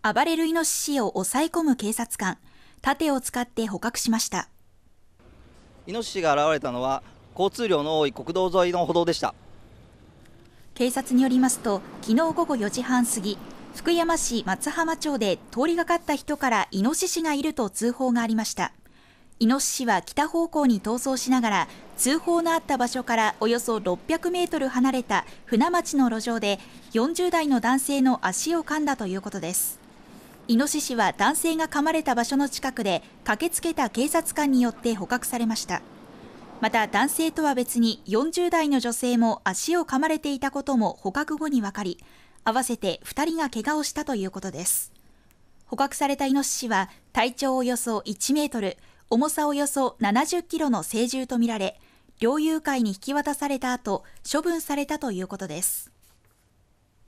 暴れるイノシシを抑え込む警察官盾を使って捕獲しましたイノシシが現れたのは交通量の多い国道沿いの歩道でした警察によりますと昨日午後4時半過ぎ福山市松浜町で通りがかった人からイノシシがいると通報がありましたイノシシは北方向に逃走しながら通報のあった場所からおよそ600メートル離れた船町の路上で40代の男性の足を噛んだということですイノシシは男性が噛まれた場所の近くで駆けつけた警察官によって捕獲されましたまた男性とは別に40代の女性も足を噛まれていたことも捕獲後に分かり合わせて2人が怪我をしたということです捕獲されたイノシシは体長およそ1メートル重さおよそ70キロの成獣とみられ猟友会に引き渡された後処分されたということです